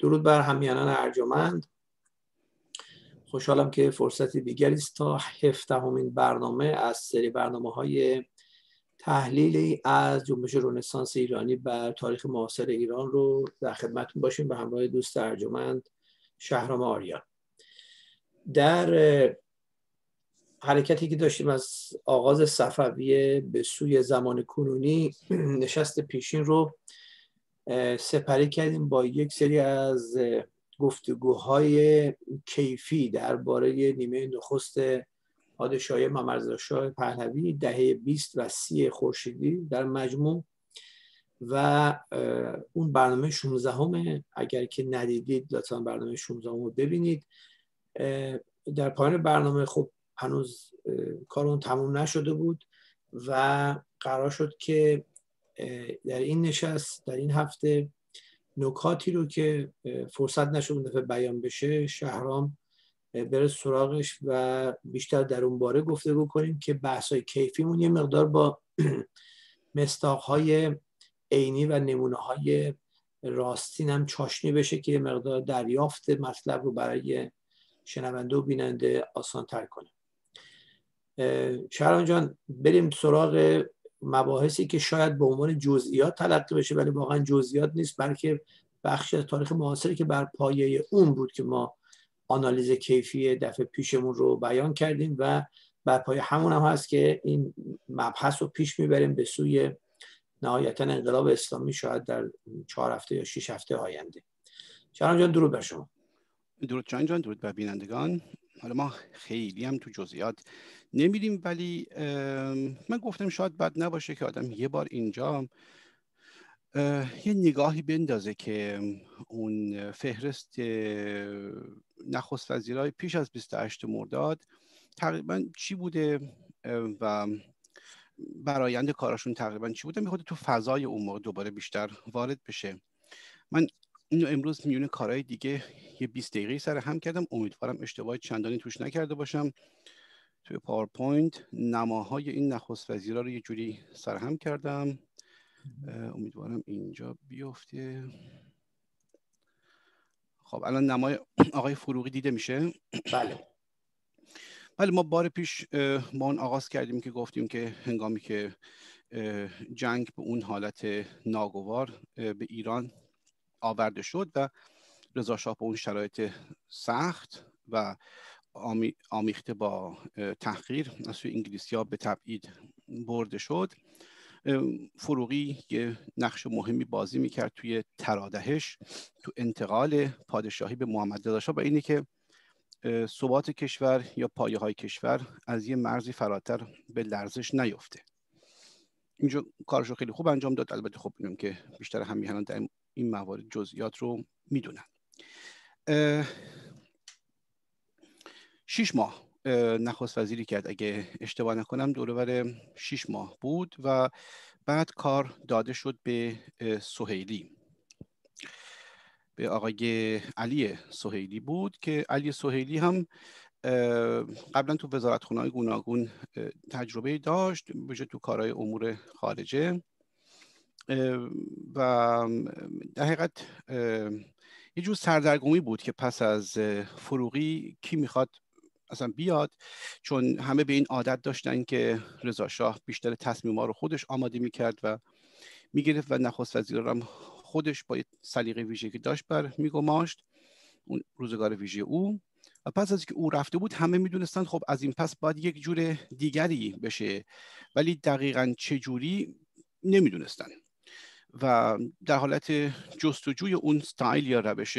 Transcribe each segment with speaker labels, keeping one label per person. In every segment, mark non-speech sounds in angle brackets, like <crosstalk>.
Speaker 1: درود بر همیانان ارجمند خوشحالم که فرصتی دیگری است تا هفدهمین برنامه از سری برنامه های تحلیلی از جنبش رنسانس ایرانی بر تاریخ معاصر ایران رو در خدمتتون باشیم به همراه دوست ارجمند شهرام آریان در حرکتی که داشتیم از آغاز صفویه به سوی زمان کنونی نشست پیشین رو سپری کردیم با یک سری از گفتگوهای کیفی درباره نیمه نخست پادشاهی ممرزا شاه پهلوی دهه 20 و 30 خورشیدی در مجموع و اون برنامه 16 همه اگر که ندیدید لطفا برنامه 16 رو ببینید در پایان برنامه خب هنوز کارون تموم نشده بود و قرار شد که در این نشست در این هفته نکاتی رو که فرصت نشد اون دفعه بیان بشه شهرام بره سراغش و بیشتر در اون باره گفته کنیم که های کیفیمون یه مقدار با <clears throat> های عینی و نمونه های راستین هم چاشنی بشه که یه مقدار دریافت مطلب رو برای شنونده و بیننده آسان تر کنه شهران جان بریم سراغ مباحثی که شاید به عنوان جزئیات تلقی بشه ولی واقعا جزئیات نیست بلکه بخش تاریخ معاصری که بر پایه اون بود که ما آنالیز کیفی دفعه پیشمون رو بیان کردیم و بر پایه همون هم هست که این مبحث رو پیش میبریم به سوی نهایتا انقلاب اسلامی شاید در چهار هفته یا شش هفته
Speaker 2: آینده شهران جان درود بر شما درود جان جان درود بر بینندگان حالا ما خیلی هم تو جزئیات نمیریم ولی من گفتم شاید بد نباشه که آدم یه بار اینجا یه نگاهی بندازه که اون فهرست نخست وزیرای پیش از 28 مرداد تقریبا چی بوده و برایند کاراشون تقریبا چی بوده میخواد تو فضای اون موقع دوباره بیشتر وارد بشه من اینو امروز میون کارهای دیگه یه 20 دقیقه سر هم کردم امیدوارم اشتباه چندانی توش نکرده باشم توی پاورپوینت نماهای این نخست وزیرا رو یه جوری سرهم کردم امیدوارم اینجا بیفته خب الان نمای آقای فروغی دیده میشه بله بله ما بار پیش با اون آغاز کردیم که گفتیم که هنگامی که جنگ به اون حالت ناگوار به ایران آورده شد و رضا شاه به اون شرایط سخت و آمی، آمیخته با تحقیر از سوی انگلیسی ها به تبعید برده شد فروغی یه نقش مهمی بازی میکرد توی ترادهش تو انتقال پادشاهی به محمد داداشا و اینه که ثبات کشور یا پایه های کشور از یه مرزی فراتر به لرزش نیفته اینجا کارش رو خیلی خوب انجام داد البته خوب اینم که بیشتر همیهنان در این موارد جزئیات رو میدونن شیش ماه نخست وزیری کرد اگه اشتباه نکنم دورور شیش ماه بود و بعد کار داده شد به سهیلی به آقای علی سهیلی بود که علی سهیلی هم قبلا تو وزارت های گوناگون تجربه داشت بجه تو کارهای امور خارجه و در حقیقت یه جور سردرگمی بود که پس از فروغی کی میخواد اصلا بیاد چون همه به این عادت داشتن که رضا شاه بیشتر تصمیم‌ها رو خودش آماده میکرد و میگرفت و نخست هم خودش با سلیقه ویژه که داشت بر میگماشت اون روزگار ویژه او و پس از که او رفته بود همه میدونستن خب از این پس باید یک جور دیگری بشه ولی دقیقا چه جوری نمیدونستن و در حالت جستجوی اون ستایل یا روش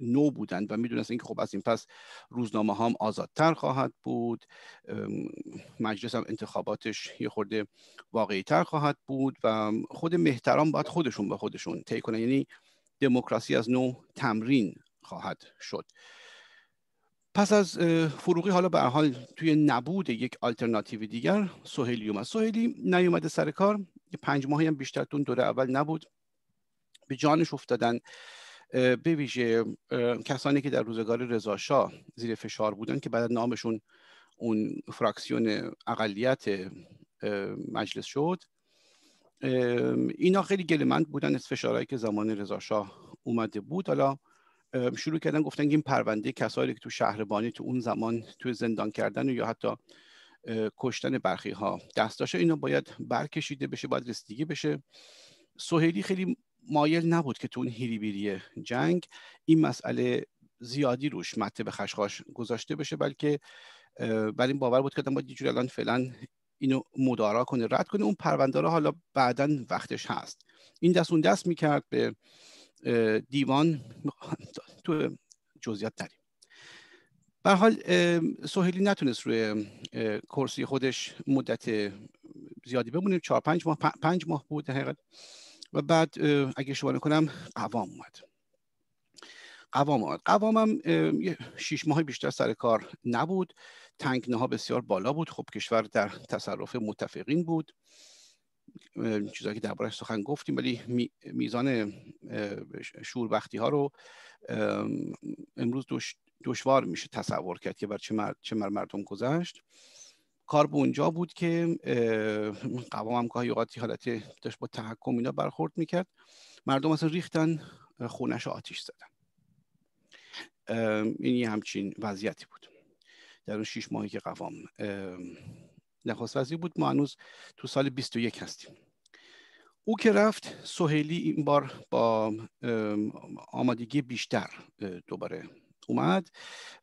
Speaker 2: نو بودند و میدونستن که خب از این پس روزنامه هم آزادتر خواهد بود مجلس هم انتخاباتش یه خورده واقعی تر خواهد بود و خود مهتران باید خودشون به خودشون طی کنن یعنی دموکراسی از نو تمرین خواهد شد پس از فروغی حالا به حال توی نبود یک آلترناتیو دیگر سوهیلی اومد سوهیلی نیومده سر کار یه پنج ماهی هم بیشتر تون دوره اول نبود به جانش افتادن به ویژه کسانی که در روزگار رضاشاه زیر فشار بودن که بعد نامشون اون فراکسیون اقلیت مجلس شد اینا خیلی گلمند بودن از فشارهایی که زمان رضاشاه اومده بود حالا شروع کردن گفتن که این پرونده کسایی که تو شهربانی تو اون زمان تو زندان کردن و یا حتی کشتن برخی ها دستاش اینو باید برکشیده بشه باید رسیدگی بشه سوهیلی خیلی مایل نبود که تو اون بیری جنگ این مسئله زیادی روش مته به خشخاش گذاشته بشه بلکه بر این باور بود که باید الان فعلا اینو مدارا کنه رد کنه اون ها حالا بعدا وقتش هست این دست اون دست میکرد به دیوان تو جزئیات داریم به حال سهیلی نتونست روی کرسی خودش مدت زیادی بمونیم چهار پنج ماه پنج ماه بود حقیقت و بعد اگه می نکنم قوام اومد قوام اومد، قوام هم شیش ماه بیشتر سر کار نبود ها بسیار بالا بود خب کشور در تصرف متفقین بود چیزایی که دربارهش سخن گفتیم ولی میزان میزان وقتی ها رو امروز دشوار میشه تصور کرد که بر چه, مر... چه مر مردم گذشت کار به اونجا بود که قوام هم گاهی اوقات حالت داشت با تحکم اینا برخورد میکرد مردم اصلا ریختن خونش آتیش زدن این یه همچین وضعیتی بود در اون شیش ماهی که قوام نخواست وزیر بود ما هنوز تو سال 21 هستیم او که رفت سهیلی این بار با آمادگی بیشتر دوباره اومد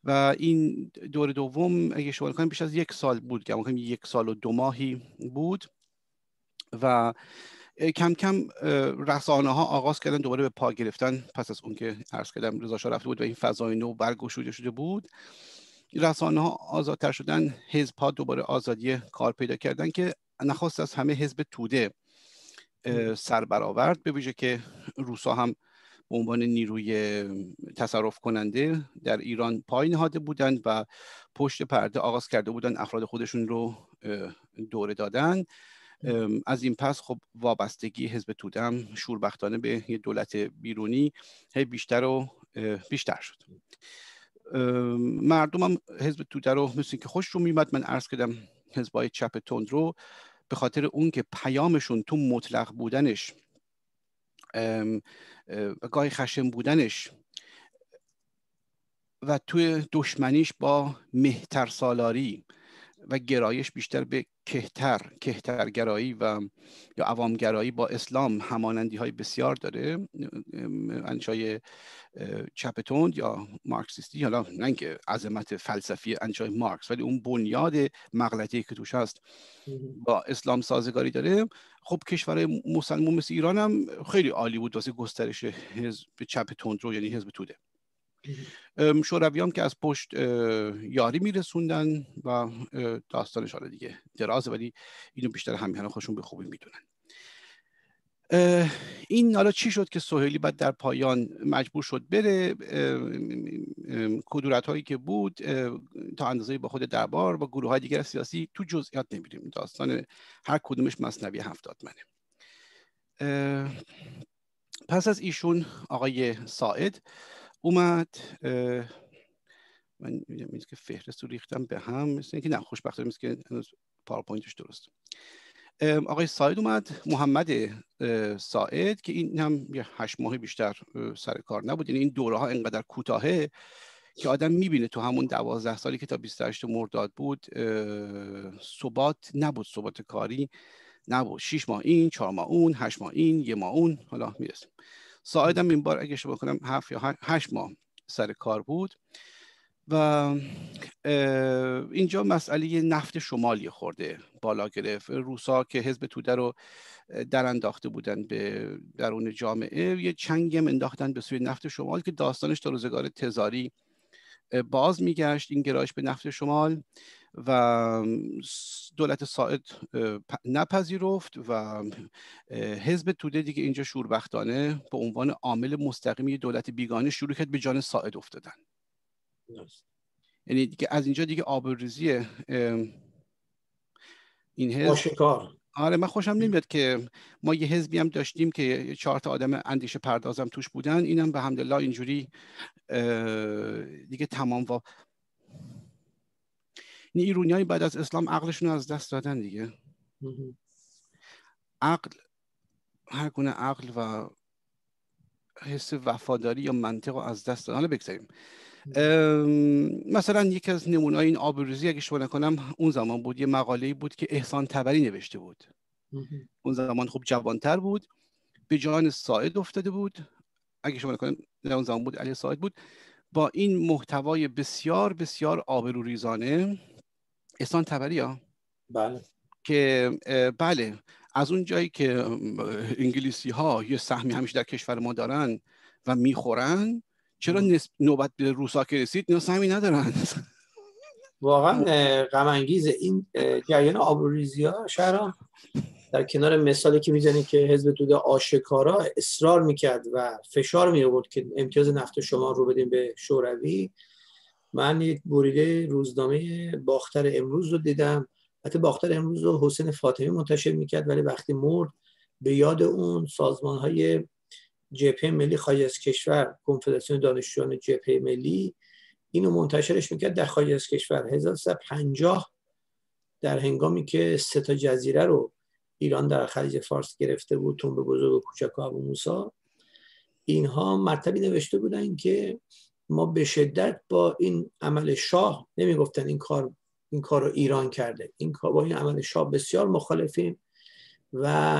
Speaker 2: و این دور دوم اگه شما کنیم بیش از یک سال بود گمان یک سال و دو ماهی بود و کم کم رسانه ها آغاز کردن دوباره به پا گرفتن پس از اون که عرض کردم رضا رفته بود و این فضای نو برگشوده شده بود رسانه ها آزادتر شدن حزب ها دوباره آزادی کار پیدا کردن که نخواست از همه حزب توده سر برآورد به ویژه که روسا هم به عنوان نیروی تصرف کننده در ایران پای نهاده بودند و پشت پرده آغاز کرده بودند افراد خودشون رو دوره دادن از این پس خب وابستگی حزب تودم شوربختانه به یه دولت بیرونی هی بیشتر و بیشتر شد مردمم حزب توده رو مثل که خوش رو میمد من عرض کردم حزبای چپ تند رو به خاطر اون که پیامشون تو مطلق بودنش گاهی خشم بودنش و توی دشمنیش با مهتر سالاری و گرایش بیشتر به کهتر کهترگرایی و یا عوامگرایی با اسلام همانندی های بسیار داره انشای چپ یا مارکسیستی حالا نه که عظمت فلسفی انشای مارکس ولی اون بنیاد مغلطه که توش هست با اسلام سازگاری داره خب کشور مسلمون مثل ایران هم خیلی عالی بود واسه گسترش حزب چپ تند رو یعنی حزب توده شعروی هم که از پشت یاری میرسوندن و داستانش حالا دیگه درازه ولی اینو بیشتر همیهنه خودشون به خوبی میدونن این حالا چی شد که سوهیلی بعد در پایان مجبور شد بره کدورت هایی که بود تا اندازه با خود دربار و گروه های دیگر سیاسی تو جزئیات نمیریم داستان هر کدومش مصنوی هفتاد منه پس از ایشون آقای ساعد اومد من میگم اینست که فهرست رو ریختم به هم مثل اینکه نه خوشبختانه مثل که هنوز پاورپوینتش درست آقای ساید اومد محمد ساید، که این هم یه هشت ماه بیشتر سر کار نبود یعنی این دوره ها انقدر کوتاهه که آدم میبینه تو همون دوازده سالی که تا 28 مرداد بود ثبات نبود ثبات کاری نبود شیش ماه این چهار ماه اون هشت ماه این یه ماه اون حالا میرسیم ساعدم این بار اگه شما کنم هفت یا هشت ماه سر کار بود و اینجا مسئله نفت شمالی خورده بالا گرفت روسا که حزب توده رو در انداخته بودن به درون جامعه یه چنگم انداختن به سوی نفت شمال که داستانش تا روزگار تزاری باز میگشت این گرایش به نفت شمال و دولت ساعد نپذیرفت و حزب توده دیگه اینجا شوربختانه به عنوان عامل مستقیمی دولت بیگانه شروع کرد به جان ساعد افتادن یعنی دیگه از اینجا دیگه آبروزی این حزب آره من خوشم نمیاد که ما یه حزبی هم داشتیم که چهار تا آدم اندیشه پردازم توش بودن اینم به حمدالله اینجوری دیگه تمام و این ایرونیایی بعد از اسلام عقلشون رو از دست دادن دیگه عقل هر گونه عقل و حس وفاداری یا منطق رو از دست دادن حالا بگذاریم مثلا یکی از نمونه این آبروزی اگه شما نکنم اون زمان بود یه ای بود که احسان تبری نوشته بود اون زمان خوب جوانتر بود به جان ساعد افتاده بود اگه شما نکنم نه اون زمان بود علی ساعد بود با این محتوای بسیار بسیار ریزانه احسان تبری ها بله که بله از اون جایی که انگلیسی ها یه سهمی همیشه در کشور ما دارن و میخورن چرا نوبت به روسا که رسید اینا سهمی ندارن واقعا غم این جریان آبروریزی ها شهرام در کنار
Speaker 1: مثالی که میزنی که حزب توده آشکارا اصرار میکرد و فشار می که امتیاز نفت شما رو بدیم به شوروی من یک بریده روزنامه باختر امروز رو دیدم حتی باختر امروز رو حسین فاطمی منتشر میکرد ولی وقتی مرد به یاد اون سازمان های جبهه ملی خواهی از کشور کنفدراسیون دانشجویان جبهه ملی اینو منتشرش میکرد در خواهی از کشور 1350 در هنگامی که سه تا جزیره رو ایران در خلیج فارس گرفته بود تنبه بزرگ و کوچک و ابو موسا اینها مرتبی نوشته بودن که ما به شدت با این عمل شاه نمیگفتن این کار این کار رو ایران کرده این کار با این عمل شاه بسیار مخالفیم و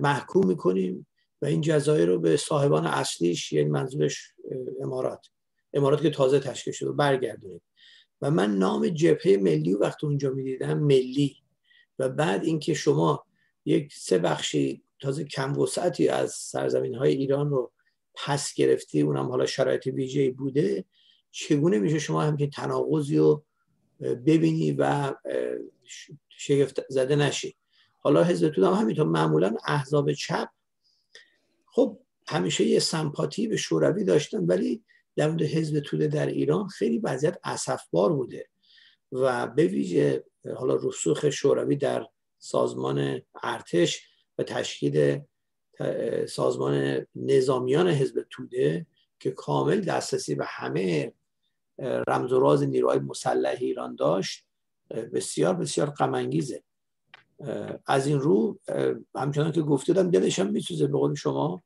Speaker 1: محکوم میکنیم این جزایر رو به صاحبان اصلیش یعنی منظورش امارات امارات که تازه تشکیل شده برگردونید و من نام جبهه ملی و وقتی اونجا میدیدم ملی و بعد اینکه شما یک سه بخشی تازه کم وسعتی از سرزمین های ایران رو پس گرفتی اونم حالا شرایط ویژه بوده چگونه میشه شما که تناقضی رو ببینی و شگفت زده نشی حالا حزب هم همینطور معمولا احزاب چپ خب همیشه یه سمپاتی به شوروی داشتن ولی در مورد حزب توده در ایران خیلی وضعیت اسفبار بوده و به ویژه حالا رسوخ شوروی در سازمان ارتش و تشکیل سازمان نظامیان حزب توده که کامل دسترسی به همه رمز و راز نیروهای مسلح ایران داشت بسیار بسیار غم از این رو همچنان که گفته دلشم میسوزه به قول شما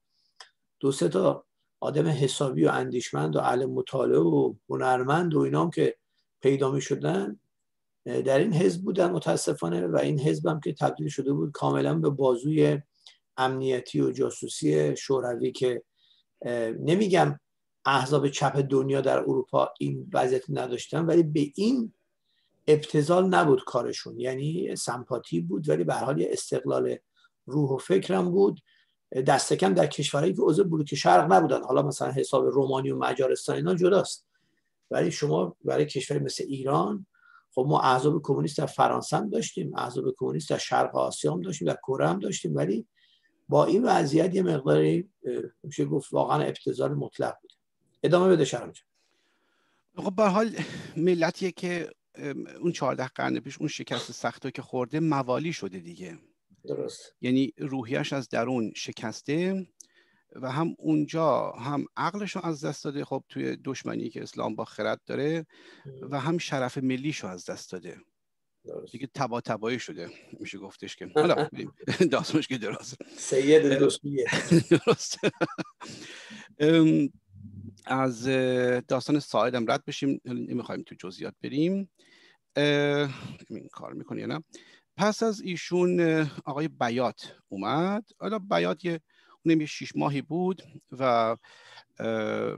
Speaker 1: دو سه تا آدم حسابی و اندیشمند و اهل مطالعه و هنرمند و اینام که پیدا می شدن در این حزب بودن متاسفانه و این حزب هم که تبدیل شده بود کاملا به بازوی امنیتی و جاسوسی شوروی که نمیگم احزاب چپ دنیا در اروپا این وضعیت نداشتن ولی به این ابتزال نبود کارشون یعنی سمپاتی بود ولی به حال استقلال روح و فکرم بود دست در کشورهایی که عضو بلوک شرق نبودن حالا مثلا حساب رومانی و مجارستان اینا جداست ولی شما برای کشوری مثل ایران خب ما احزاب کمونیست در فرانسه هم داشتیم احزاب کمونیست در شرق آسیا هم داشتیم در کره هم داشتیم ولی با این وضعیت یه مقداری میشه گفت واقعا ابتذال مطلق
Speaker 2: بود ادامه بده شرم خب به حال ملتیه که اون 14 قرن پیش اون شکست سخت که خورده موالی شده دیگه درست یعنی روحیش از درون شکسته و هم اونجا هم عقلش رو از دست داده خب توی دشمنی که اسلام با خرد داره و هم شرف ملیش رو از دست داده درست. دیگه تبا تبایی شده میشه گفتش که حالا <laughs> داستانش که درست سید <laughs> درست از داستان ساید هم رد بشیم نمیخوایم تو جزیات بریم این کار میکنه یا نه پس از ایشون آقای بیات اومد حالا بیات یه اونم یه شیش ماهی بود و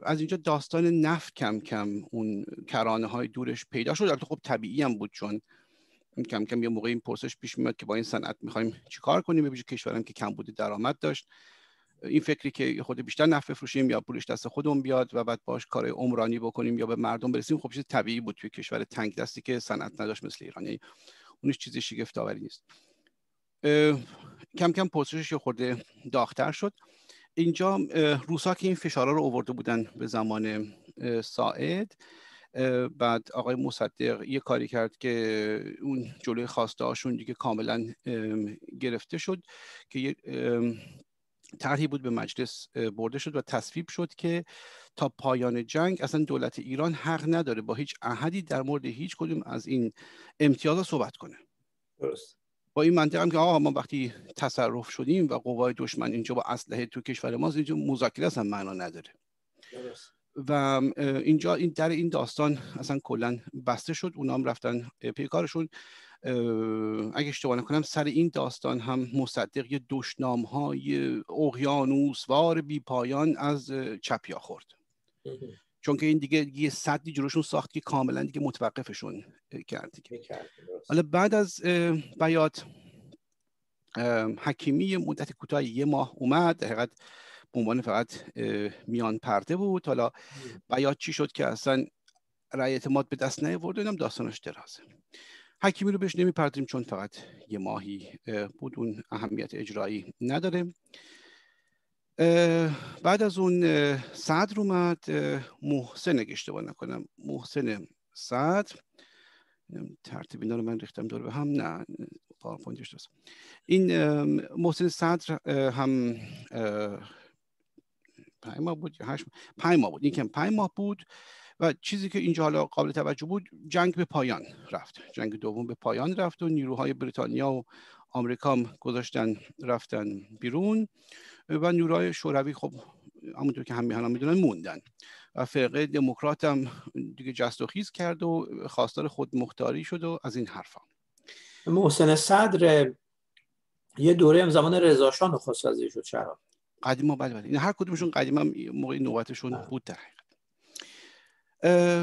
Speaker 2: از اینجا داستان نفت کم کم اون کرانه های دورش پیدا شد البته خب طبیعی هم بود چون کم کم یه موقع این پرسش پیش میاد که با این صنعت میخوایم چیکار کنیم ببینید کشورم که کم بوده درآمد داشت این فکری که خود بیشتر نفت بفروشیم یا پولش دست خودمون بیاد و بعد باش کار عمرانی بکنیم یا به مردم برسیم خب چیز طبیعی بود توی کشور تنگ دستی که صنعت نداشت مثل ایران یعنی اونش چیزی شگفت آوری نیست کم کم یه خورده داختر شد اینجا روسا که این فشارا رو آورده بودن به زمان ساعد بعد آقای مصدق یه کاری کرد که اون جلوی خواسته دیگه کاملا گرفته شد که طرحی بود به مجلس برده شد و تصویب شد که تا پایان جنگ اصلا دولت ایران حق نداره با هیچ احدی در مورد هیچ کدوم از این امتیازها صحبت کنه درست با این منطقه هم که آقا ما وقتی تصرف شدیم و قوای دشمن اینجا با اسلحه تو کشور ما اینجا مذاکره اصلا معنا نداره درست و اینجا این در این داستان اصلا کلا بسته شد اونام رفتن پیکارشون اگه اشتباه نکنم سر این داستان هم مصدق یه دشنام های اقیانوسوار بی پایان از چپیا خورد چون که این دیگه یه صدی جلوشون ساخت که کاملا دیگه متوقفشون کرد حالا بعد از بیات حکیمی مدت کوتاه یه ماه اومد در به عنوان فقط میان پرده بود حالا بیات چی شد که اصلا رأی اعتماد به دست نیاورد اینم داستانش درازه حکیمی رو بهش نمیپردیم چون فقط یه ماهی بود اون اهمیت اجرایی نداره بعد از اون صدر اومد محسن اگه اشتباه نکنم محسن صدر ترتیب اینا رو من ریختم دور به هم نه پاورپوینتش درست این محسن صدر هم پنج ماه بود یا هشت ماه پنج ماه بود این کم پنج ماه بود و چیزی که اینجا حالا قابل توجه بود جنگ به پایان رفت جنگ دوم به پایان رفت و نیروهای بریتانیا و آمریکا گذاشتن رفتن بیرون و نیروهای شوروی خب همونطور که همه میدونن موندن و فرقه دموکرات هم دیگه جست و خیز کرد و خواستار خود مختاری شد و از این حرفا محسن صدر یه دوره هم زمان رضاشان نخست شد چرا قدیما بله بله این هر کدومشون هم موقع نوبتشون بله. بود در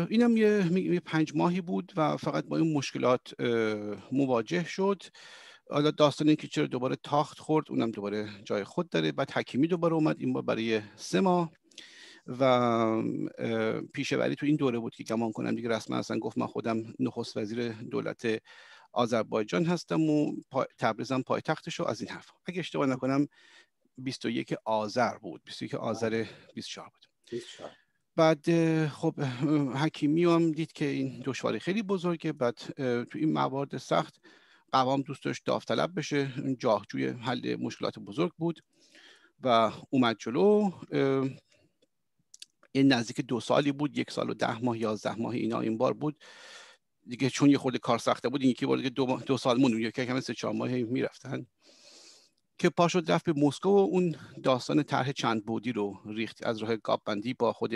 Speaker 2: اینم یه پنج ماهی بود و فقط با این مشکلات مواجه شد حالا داستان اینکه که چرا دوباره تاخت خورد اونم دوباره جای خود داره بعد حکیمی دوباره اومد این بار برای سه ماه و پیشوری تو این دوره بود که گمان کنم دیگه رسما اصلا گفت من خودم نخست وزیر دولت آذربایجان هستم و پا... تبریزم پایتختش از این حرف اگه اشتباه نکنم 21 آذر بود 21 آذر 24 بود بعد خب حکیمی هم دید که این دشواری خیلی بزرگه بعد تو این موارد سخت قوام دوست داشت داوطلب بشه جاهجوی حل مشکلات بزرگ بود و اومد جلو این نزدیک دو سالی بود یک سال و ده ماه یا ده ماه اینا این بار بود دیگه چون یه خورده کار سخته بود این یکی بار دیگه دو, دو سال مون یکی کم سه چهار ماه میرفتن که پا شد رفت به مسکو و اون داستان طرح چند بودی رو ریخت از راه گاببندی با خود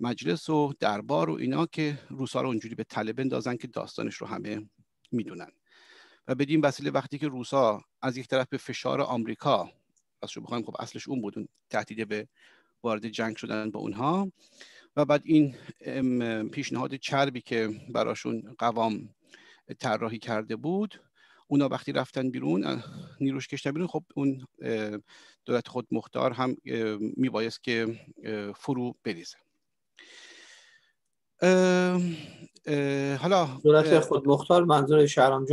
Speaker 2: مجلس و دربار و اینا که روسا رو اونجوری به تله بندازن که داستانش رو همه میدونن و بدین وسیله وقتی که روسا از یک طرف به فشار آمریکا پس شو بخوایم خب اصلش اون بود تهدید به وارد جنگ شدن با اونها و بعد این پیشنهاد چربی که براشون قوام طراحی کرده بود اونا وقتی رفتن بیرون نیروش کشتن بیرون خب اون دولت خود مختار هم میبایست که فرو بریزه حالا دولت خود
Speaker 1: مختار منظور شهرام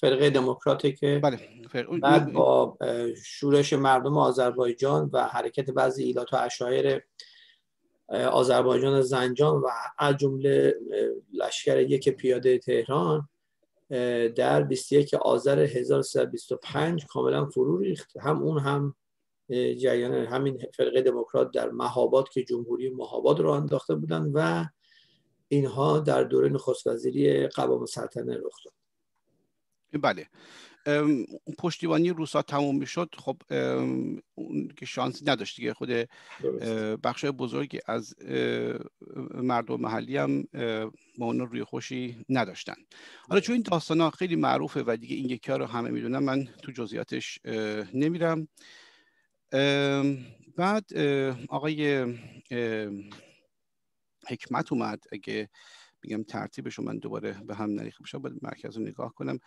Speaker 1: فرقه دموکراتیک که بله بعد با شورش مردم آذربایجان و حرکت بعضی ایلات و اشایر آذربایجان زنجان و از جمله لشکر یک پیاده تهران در 21 آذر 1325 کاملا فرو ریخت هم اون هم جریان همین فرقه دموکرات در مهابات که جمهوری مهاباد رو انداخته بودن و اینها در دوره نخست وزیری قوام
Speaker 2: سلطنه رخ داد بله پشتیبانی روسا تموم میشد خب اون که شانسی نداشت دیگه خود بخشای بزرگی از مردم محلی هم با اون روی خوشی نداشتن حالا چون این داستان ها خیلی معروفه و دیگه این یکی رو همه میدونم من تو جزئیاتش نمیرم بعد آقای حکمت اومد اگه بگم ترتیبشو من دوباره به هم نریخ بشه باید مرکز رو نگاه کنم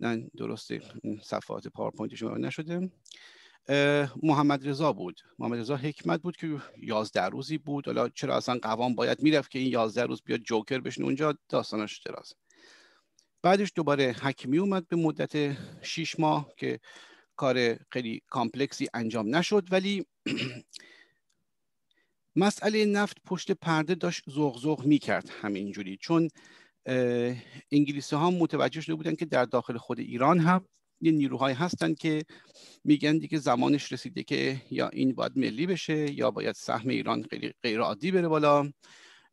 Speaker 2: نه درست صفحات پاورپوینت شما نشده محمد رضا بود محمد رضا حکمت بود که 11 روزی بود حالا چرا اصلا قوام باید میرفت که این 11 روز بیاد جوکر بشن اونجا داستانش دراز بعدش دوباره حکمی اومد به مدت 6 ماه که کار خیلی کامپلکسی انجام نشد ولی <clears throat> مسئله نفت پشت پرده داشت زغزغ میکرد همینجوری چون انگلیسی ها متوجه شده بودن که در داخل خود ایران هم یه نیروهای هستن که میگن دیگه زمانش رسیده که یا این باید ملی بشه یا باید سهم ایران غیر عادی بره بالا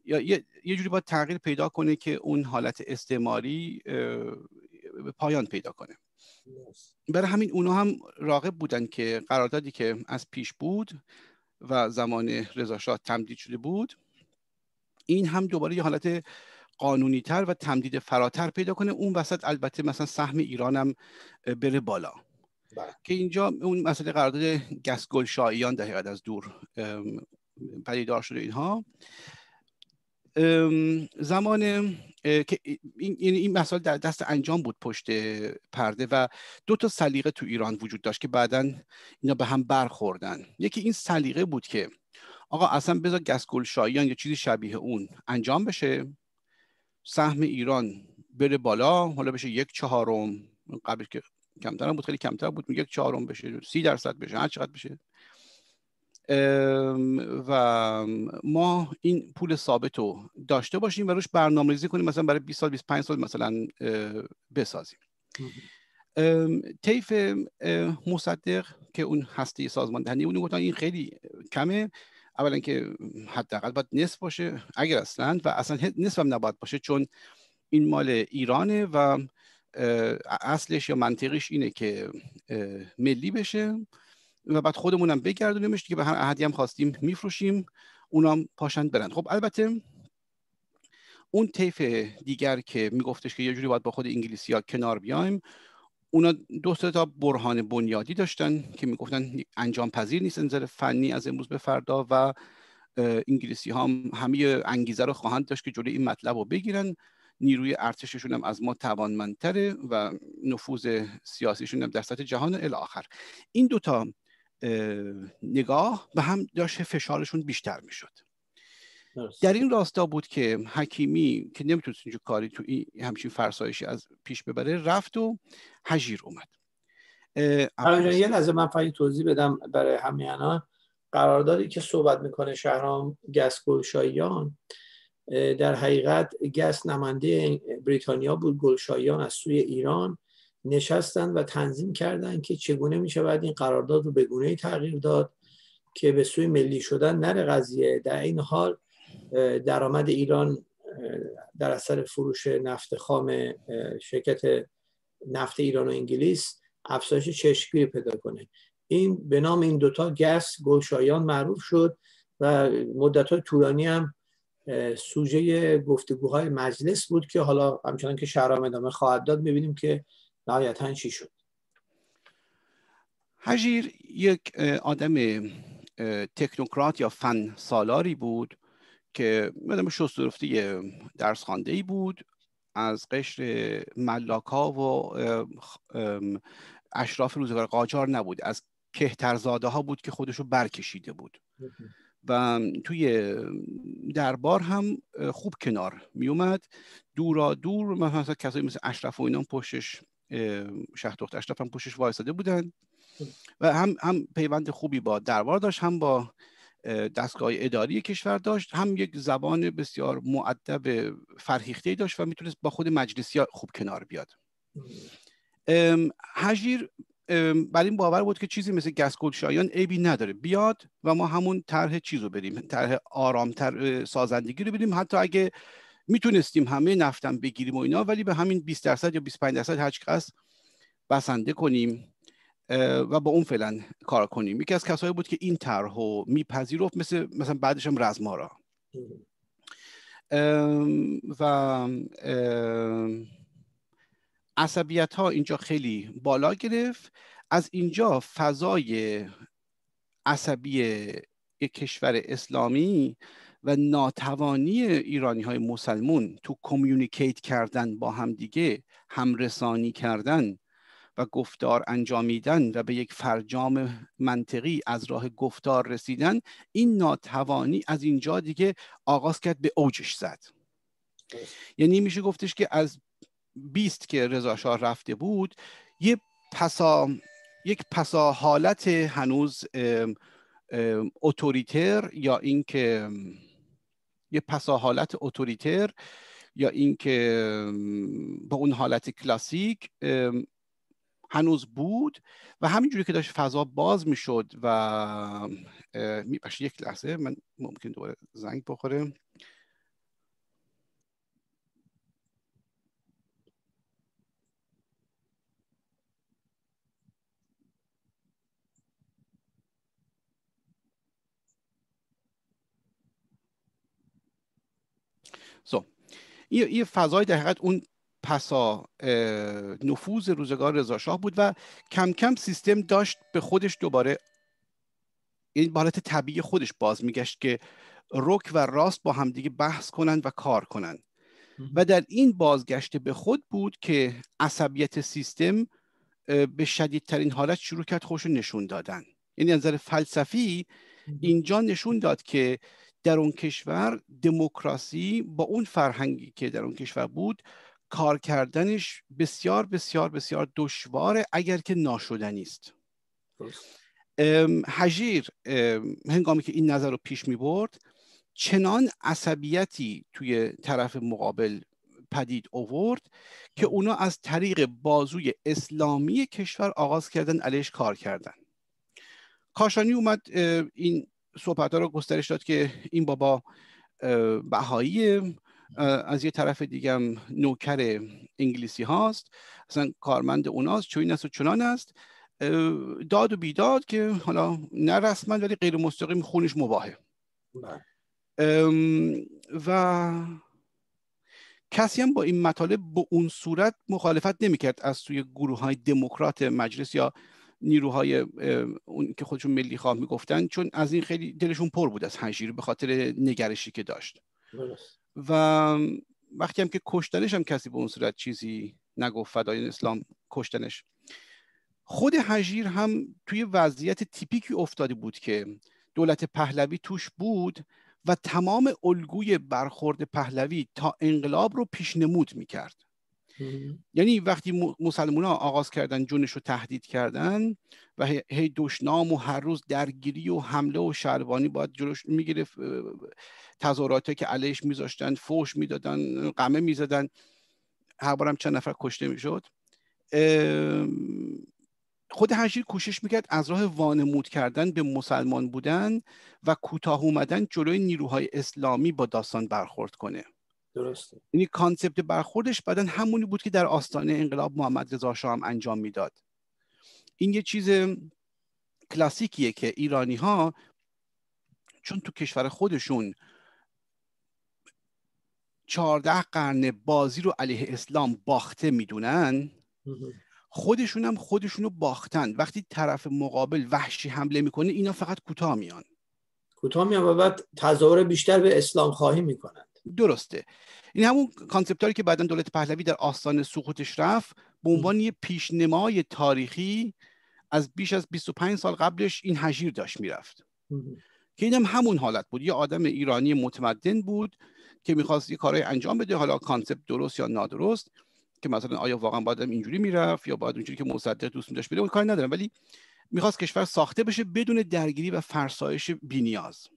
Speaker 2: یا یه, جوری باید تغییر پیدا کنه که اون حالت استعماری پایان پیدا کنه برای همین اونها هم راغب بودن که قراردادی که از پیش بود و زمان رضا تمدید شده بود این هم دوباره یه حالت قانونی تر و تمدید فراتر پیدا کنه اون وسط البته مثلا سهم ایران هم بره بالا بله. که اینجا اون مسئله قرارداد گسگل شاییان در از دور پدیدار شده اینها زمان که این, یعنی این در دست انجام بود پشت پرده و دو تا سلیقه تو ایران وجود داشت که بعدا اینا به هم برخوردن یکی این سلیقه بود که آقا اصلا بذار گسگل شاییان یا چیزی شبیه اون انجام بشه سهم ایران بره بالا حالا بشه یک چهارم قبل که کمتر بود خیلی کمتر بود یک چهارم بشه سی درصد بشه هر چقدر بشه و ما این پول ثابت رو داشته باشیم و روش برنامه ریزی کنیم مثلا برای 20 سال 25 سال مثلا بسازیم طیف مصدق که اون هسته سازمان دهنده اون گفتن این خیلی کمه اولا که حداقل باید نصف باشه اگر اصلا و اصلا نصف هم نباید باشه چون این مال ایرانه و اصلش یا منطقش اینه که ملی بشه و بعد خودمونم بگردونیمش که به هر احدی هم خواستیم میفروشیم اونام پاشند برند خب البته اون طیف دیگر که میگفتش که یه جوری باید با خود انگلیسی ها کنار بیایم اونا دو تا برهان بنیادی داشتن که میگفتن انجام پذیر نیست نظر فنی از امروز به فردا و انگلیسی ها همه انگیزه رو خواهند داشت که جلوی این مطلب رو بگیرن نیروی ارتششون هم از ما توانمندتره و نفوذ سیاسیشون هم در سطح جهان آخر این دوتا نگاه به هم داشت فشارشون بیشتر میشد در این راستا بود که حکیمی که نمیتونست اینجا کاری تو این همچین فرسایشی از پیش ببره رفت و هجیر اومد آره، یه
Speaker 1: لحظه من فقط توضیح بدم برای همینا قراردادی که صحبت میکنه شهرام گس گلشایان در حقیقت گس نماینده بریتانیا بود گلشایان از سوی ایران نشستند و تنظیم کردن که چگونه میشه بعد این قرارداد رو به گونه تغییر داد که به سوی ملی شدن نره قضیه در این حال درآمد ایران در اثر فروش نفت خام شرکت نفت ایران و انگلیس افزایش چشمگیری پیدا کنه این به نام این دوتا گس گلشایان معروف شد و مدت های طولانی هم سوژه گفتگوهای مجلس بود که حالا همچنان که شهرام ادامه خواهد داد میبینیم که نهایتا چی شد
Speaker 2: هجیر یک آدم تکنوکرات یا فن سالاری بود که مدام یه درس خانده ای بود از قشر ملاکا و اشراف روزگار قاجار نبود از کهترزاده ها بود که خودشو برکشیده بود و توی دربار هم خوب کنار میومد دورا دور مثلا کسایی مثل اشرف و اینا پشتش دخت اشرف هم پشتش وایساده بودن و هم هم پیوند خوبی با دربار داشت هم با دستگاه اداری کشور داشت هم یک زبان بسیار معدب فرهیخته داشت و میتونست با خود مجلسی ها خوب کنار بیاد هجیر بر این باور بود که چیزی مثل گسکول شایان عیبی نداره بیاد و ما همون طرح چیز رو بریم طرح آرامتر سازندگی رو بریم حتی اگه میتونستیم همه نفتم بگیریم و اینا ولی به همین 20 درصد یا 25 درصد هر هست بسنده کنیم و با اون فعلا کار کنیم یکی از کسایی بود که این طرح رو میپذیرفت مثل مثلا بعدش هم رزمارا و عصبیت ها اینجا خیلی بالا گرفت از اینجا فضای عصبی کشور اسلامی و ناتوانی ایرانی های مسلمون تو کمیونیکیت کردن با همدیگه همرسانی کردن و گفتار انجامیدن و به یک فرجام منطقی از راه گفتار رسیدن این ناتوانی از اینجا دیگه آغاز کرد به اوجش زد یعنی میشه گفتش که از بیست که رضا رفته بود یه پسا یک پسا حالت هنوز اتوریتر یا اینکه یه پسا حالت اتوریتر یا اینکه به اون حالت کلاسیک هنوز بود و همینجوری که داشت فضا باز میشد و می یک لحظه من ممکن دوباره زنگ بخوره سو so. یه فضای در اون پسا نفوذ روزگار شاه بود و کم کم سیستم داشت به خودش دوباره این حالت طبیعی خودش باز میگشت که رک و راست با همدیگه بحث کنند و کار کنند و در این بازگشت به خود بود که عصبیت سیستم به شدیدترین حالت شروع کرد خوش نشون دادن یعنی نظر فلسفی اینجا نشون داد که در اون کشور دموکراسی با اون فرهنگی که در اون کشور بود کار کردنش بسیار بسیار بسیار دشواره اگر که ناشدنی است حجیر هنگامی که این نظر رو پیش می برد چنان عصبیتی توی طرف مقابل پدید اوورد که اونا از طریق بازوی اسلامی کشور آغاز کردن علیش کار کردن کاشانی اومد این صحبتها رو گسترش داد که این بابا بهاییه از یه طرف دیگه هم نوکر انگلیسی هاست اصلا کارمند اوناست چون است و چنان است داد و بیداد که حالا نه رسما ولی غیر مستقیم خونش مباهه بله. و کسی هم با این مطالب به اون صورت مخالفت نمیکرد از توی گروه های دموکرات مجلس یا نیروهای اون که خودشون ملی خواه میگفتن چون از این خیلی دلشون پر بود از هنجیر به خاطر نگرشی که داشت و وقتی هم که کشتنش هم کسی به اون صورت چیزی نگفت فدایان اسلام کشتنش خود حجیر هم توی وضعیت تیپیکی افتاده بود که دولت پهلوی توش بود و تمام الگوی برخورد پهلوی تا انقلاب رو پیشنمود میکرد یعنی وقتی مسلمان ها آغاز کردن جونش رو تهدید کردن و هی دشنام و هر روز درگیری و حمله و شربانی باید جلوش میگرفت تظاهراتی که علیش میذاشتن فوش میدادن قمه میزدن هر بارم چند نفر کشته میشد خود هنشیر کوشش میکرد از راه وانمود کردن به مسلمان بودن و کوتاه اومدن جلوی نیروهای اسلامی با داستان برخورد کنه درسته یعنی کانسپت برخوردش بعدا همونی بود که در آستانه انقلاب محمد رضا شاه هم انجام میداد این یه چیز کلاسیکیه که ایرانی ها چون تو کشور خودشون چهارده قرن بازی رو علیه اسلام باخته میدونن خودشون هم خودشون رو باختن وقتی طرف مقابل وحشی حمله میکنه اینا فقط کوتاه میان کوتاه میان و بعد تظاهر بیشتر به اسلام خواهی میکنن درسته این همون کانسپت که بعدا دولت پهلوی در آستان سقوطش رفت به عنوان یه پیشنمای تاریخی از بیش از 25 سال قبلش این هجیر داشت میرفت که این هم همون حالت بود یه آدم ایرانی متمدن بود که میخواست یه کارای انجام بده حالا کانسپت درست یا نادرست که مثلا آیا واقعا باید اینجوری میرفت یا باید اونجوری که مصدق دوست میداشت بده اون کاری ندارم ولی میخواست کشور ساخته بشه بدون درگیری و فرسایش بینیاز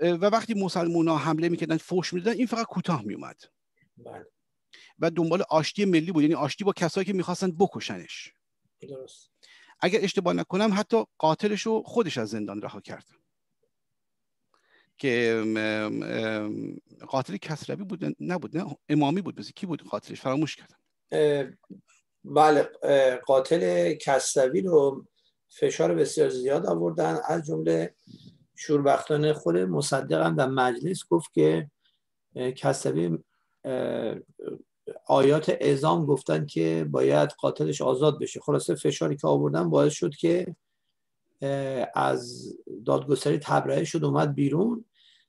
Speaker 2: و وقتی مسلمونا حمله میکردن فوش میدادن این فقط کوتاه میومد بله. و دنبال آشتی ملی بود یعنی آشتی با کسایی که میخواستن بکشنش درست اگر اشتباه نکنم حتی قاتلش رو خودش از زندان رها کرد که قاتل کسروی بود نبود نه امامی بود بسی کی بود قاتلش فراموش کردم بله قاتل کسروی رو
Speaker 1: فشار بسیار زیاد آوردن از جمله شوربختانه خود مصدقم در مجلس گفت که کسبی آیات اعزام گفتن که باید قاتلش آزاد بشه خلاصه فشاری که آوردن باعث شد که از دادگستری تبرئه شد اومد بیرون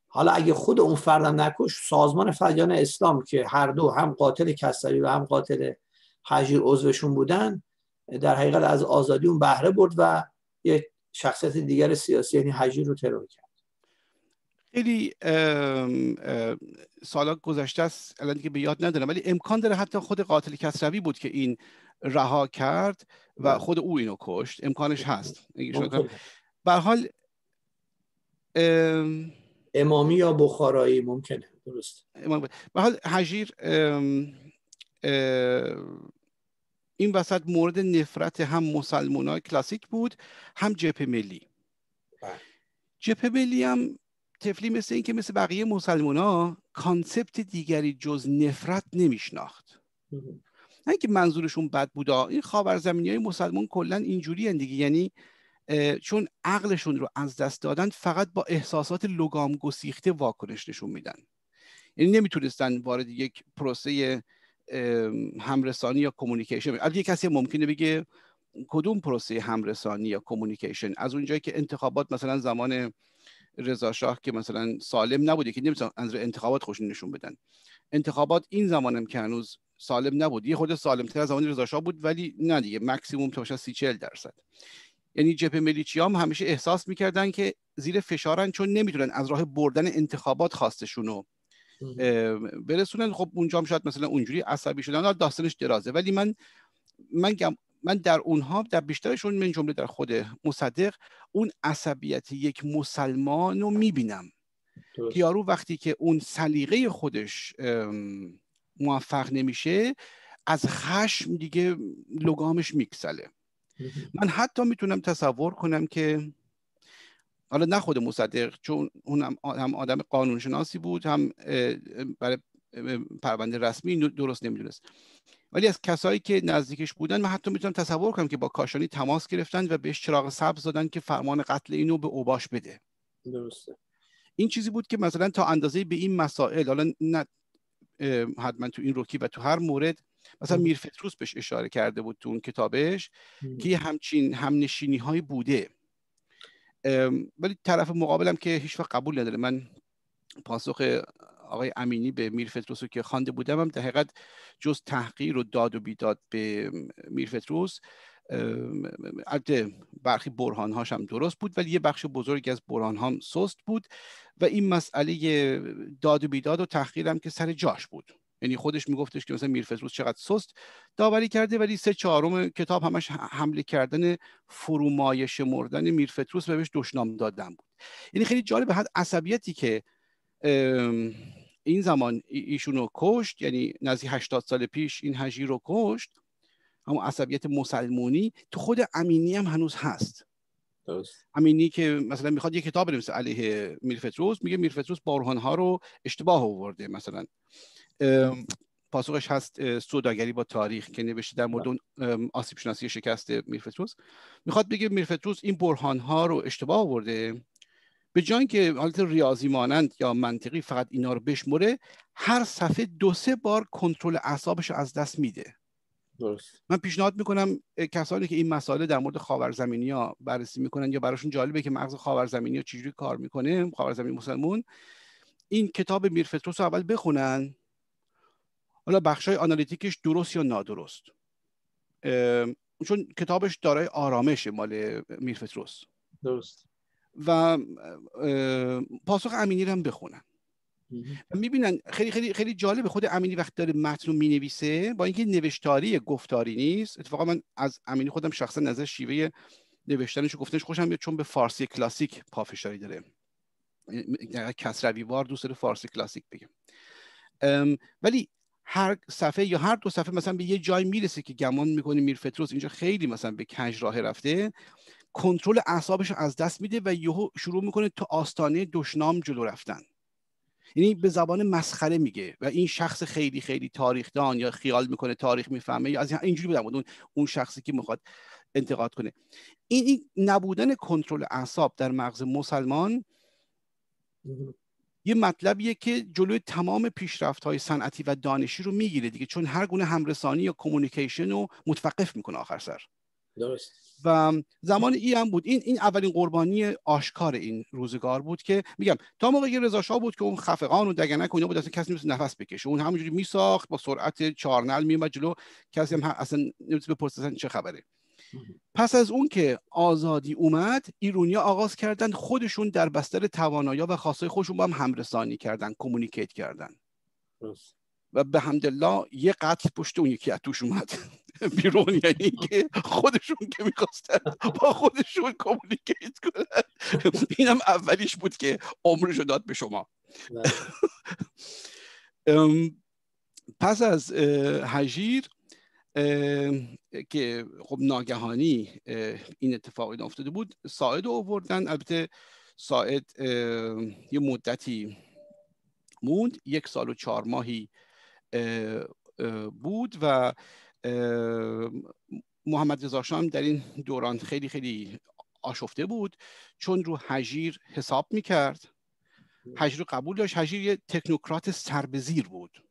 Speaker 1: حالا اگه خود اون فردم نکش سازمان فجان اسلام که هر دو هم قاتل کسری و هم قاتل حجیر عضوشون بودن در حقیقت از آزادی اون بهره برد و شخصیت دیگر سیاسی یعنی حجی رو ترور کرد
Speaker 2: خیلی سالا گذشته است الان دیگه به یاد ندارم ولی امکان داره حتی خود قاتل کسروی بود که این رها کرد و بله. خود او اینو کشت امکانش هست به حال ام... امامی یا بخارایی ممکنه درست به حال حجیر این وسط مورد نفرت هم مسلمان کلاسیک بود هم جپ ملی بله. جپ ملی هم تفلی مثل اینکه مثل بقیه مسلمان ها کانسپت دیگری جز نفرت نمیشناخت نه اینکه منظورشون بد بودا این خاورزمینی های مسلمان کلا اینجوری دیگه یعنی چون عقلشون رو از دست دادن فقط با احساسات لگام گسیخته واکنش نشون میدن یعنی نمیتونستن وارد یک پروسه همرسانی یا کمونیکیشن یه کسی ممکنه بگه کدوم پروسه همرسانی یا کمونیکیشن از اونجایی که انتخابات مثلا زمان رضا شاه که مثلا سالم نبوده که نمیتونن از انتخابات خوش نشون بدن انتخابات این زمانم که هنوز سالم نبود یه خود سالم تر از زمان رضا شاه بود ولی نه دیگه مکسیموم تا 30 40 درصد یعنی جپ ملیچی هم همیشه احساس میکردن که زیر فشارن چون نمیتونن از راه بردن انتخابات خواستشون رو برسونن خب اونجا هم شاید مثلا اونجوری عصبی شدن داستانش درازه ولی من من من در اونها در بیشترشون من جمله در خود مصدق اون عصبیت یک مسلمان رو میبینم یارو وقتی که اون سلیقه خودش موفق نمیشه از خشم دیگه لگامش میکسله من حتی میتونم تصور کنم که حالا نه خود مصدق چون اون هم آدم قانونشناسی بود هم برای پرونده رسمی درست نمیدونست ولی از کسایی که نزدیکش بودن من حتی میتونم تصور کنم که با کاشانی تماس گرفتن و بهش چراغ سبز دادن که فرمان قتل اینو به اوباش بده درسته این چیزی بود که مثلا تا اندازه به این مسائل حالا نه حتما تو این روکی و تو هر مورد مثلا میرفتروس بهش اشاره کرده بود تو اون کتابش که همچین همنشینی های بوده ولی طرف مقابلم که هیچ وقت قبول نداره من پاسخ آقای امینی به میرفتروس رو که خوانده بودم هم در حقیقت جز تحقیر و داد و بیداد به فتروس البته برخی برهان هاش هم درست بود ولی یه بخش بزرگ از برهان هم سست بود و این مسئله داد و بیداد و تحقیر هم که سر جاش بود یعنی خودش میگفتش که مثلا میرفسوس چقدر سست داوری کرده ولی سه چهارم کتاب همش حمله کردن فرومایش مردن میرفتروس و بهش دشنام دادن بود یعنی خیلی جالبه حد عصبیتی که این زمان ایشون رو کشت یعنی نزدیک 80 سال پیش این هجی رو کشت اما عصبیت مسلمونی تو خود امینی هم هنوز هست درست. امینی که مثلا میخواد یه کتاب بنویسه علیه میرفتروس میگه میرفتروس ها رو اشتباه آورده مثلا پاسخش هست سوداگری با تاریخ که نوشته در مورد بله. آسیب شناسی شکست میرفتروس میخواد بگه میرفتروس این برهان ها رو اشتباه آورده به جای که حالت ریاضی مانند یا منطقی فقط اینا رو بشموره هر صفحه دو سه بار کنترل اعصابش رو از دست میده درست. من پیشنهاد میکنم کسانی که این مسئله در مورد خاورزمینی ها بررسی میکنن یا براشون جالبه که مغز خاورزمینی ها چجوری کار میکنه خاورزمینی مسلمون این کتاب میرفتروس رو اول بخونن حالا بخشای آنالیتیکش درست یا نادرست چون کتابش دارای آرامش مال میرفتروس درست و پاسخ امینی رو هم بخونن میبینن خیلی خیلی خیلی جالب خود امینی وقتی داره متن رو مینویسه با اینکه نوشتاری گفتاری نیست اتفاقا من از امینی خودم شخصا نظر شیوه نوشتنش و گفتنش خوشم میاد چون به فارسی کلاسیک پافشاری داره یعنی کسروی وار دوست داره فارسی کلاسیک بگم ولی هر صفحه یا هر دو صفحه مثلا به یه جای میرسه که گمان میکنه میر فتروس اینجا خیلی مثلا به کنج راه رفته کنترل اعصابش از دست میده و یهو شروع میکنه تو آستانه دشنام جلو رفتن یعنی به زبان مسخره میگه و این شخص خیلی خیلی تاریخدان یا خیال میکنه تاریخ میفهمه یا از اینجوری بودم اون اون شخصی که میخواد انتقاد کنه این نبودن کنترل اعصاب در مغز مسلمان یه مطلبیه که جلوی تمام پیشرفت های صنعتی و دانشی رو میگیره دیگه چون هر گونه همرسانی یا کمونیکیشن رو متوقف میکنه آخر سر درست و زمان ای هم بود این این اولین قربانی آشکار این روزگار بود که میگم تا موقع رضا شاه بود که اون خفقان و دگنک و بود اصلا کسی نمیتونست نفس بکشه اون همونجوری میساخت با سرعت چارنل میومد جلو کسی هم اصلا نمیتونست بپرسه چه خبره پس از اون که آزادی اومد ایرونیا آغاز کردن خودشون در بستر توانایی و خاصای خودشون با هم همرسانی کردن کمونیکیت کردن و به همدلله یه قتل پشت اون یکی توش اومد <laughs> بیرون یعنی که خودشون که میخواستن با خودشون کمونیکیت کنن اینم اولیش بود که عمرشو داد به شما بله. <laughs> پس از هجیر که خب ناگهانی این اتفاق افتاده بود ساعد رو آوردن البته ساعد یه مدتی موند یک سال و چهار ماهی بود و محمد رضا هم در این دوران خیلی خیلی آشفته بود چون رو هجیر حساب میکرد هجیر رو قبول داشت هجیر یه تکنوکرات سربزیر بود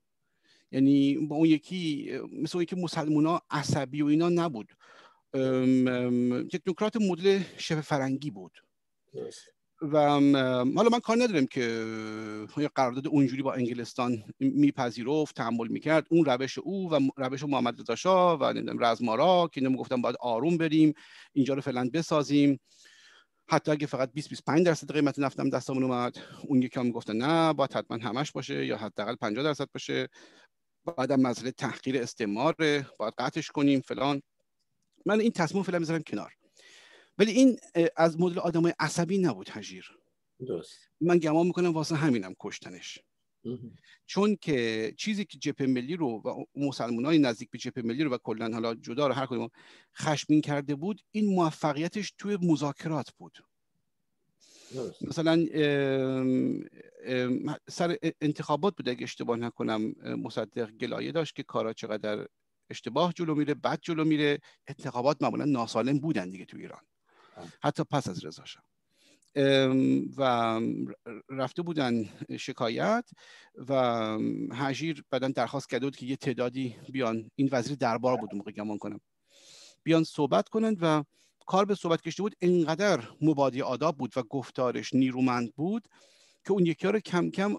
Speaker 2: یعنی با اون یکی مثل اون یکی مسلمان ها عصبی و اینا نبود تکنوکرات مدل شف فرنگی بود و حالا من کار ندارم که قرارداد اونجوری با انگلستان میپذیرفت تحمل میکرد اون روش او و روش محمد رضا شاه و رزمارا که گفتم باید آروم بریم اینجا رو فعلا بسازیم حتی اگه فقط 20 25 درصد قیمت نفتم دستمون اومد اون یکی هم گفته نه باید حتما همش باشه یا حداقل 50 درصد باشه بعد مسئله تحقیر استعمار باید قطعش کنیم فلان من این تصمیم فعلا میذارم کنار ولی این از مدل آدمای عصبی نبود هجیر من گمان میکنم واسه همینم کشتنش چون که چیزی که جپ ملی رو و های نزدیک به جپ ملی رو و کلا حالا جدا رو هر کدوم خشمین کرده بود این موفقیتش توی مذاکرات بود مثلا سر انتخابات بوده اگه اشتباه نکنم مصدق گلایه داشت که کارا چقدر اشتباه جلو میره بد جلو میره انتخابات معمولا ناسالم بودن دیگه تو ایران حتی پس از رضا و رفته بودن شکایت و هجیر بعدا درخواست کرده بود که یه تعدادی بیان این وزیر دربار بود موقع گمان کنم بیان صحبت کنند و کار به صحبت کشته بود انقدر مبادی آداب بود و گفتارش نیرومند بود که اون یکی رو کم کم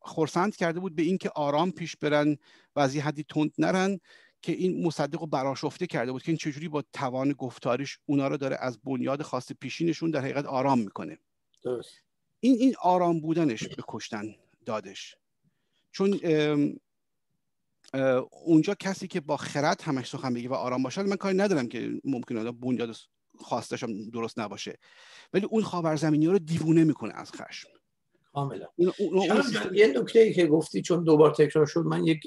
Speaker 2: خورسند کرده بود به اینکه آرام پیش برن و از یه حدی تند نرن که این مصدق رو براشفته کرده بود که این چجوری با توان گفتارش اونا رو داره از بنیاد خاص پیشینشون در حقیقت آرام میکنه درست. این این آرام بودنش به کشتن دادش چون اونجا کسی که با خرد همش سخن بگه و آرام باشه من کاری ندارم که ممکنه بنیاد خواستشم درست نباشه ولی اون خاورزمینی رو دیوونه میکنه از خشم کاملا یه نکته ای که گفتی چون دوبار تکرار شد من یک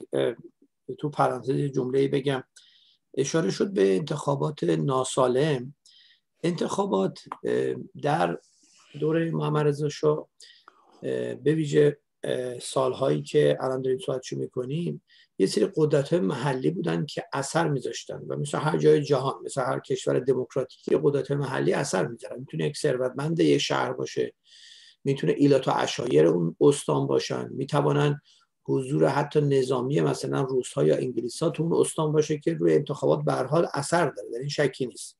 Speaker 2: تو
Speaker 1: پرانتز جمله بگم اشاره شد به انتخابات ناسالم انتخابات در دوره محمد رضا شاه به ویژه سالهایی که الان داریم چی میکنیم یه سری قدرت های محلی بودن که اثر میذاشتن و مثل هر جای جهان مثل هر کشور دموکراتیکی قدرت محلی اثر میذارن میتونه یک ثروتمند یک شهر باشه میتونه ایلات و اشایر اون استان باشن میتوانن حضور حتی نظامی مثلا روس ها یا انگلیس ها تو اون استان باشه که روی انتخابات به حال اثر داره در این شکی نیست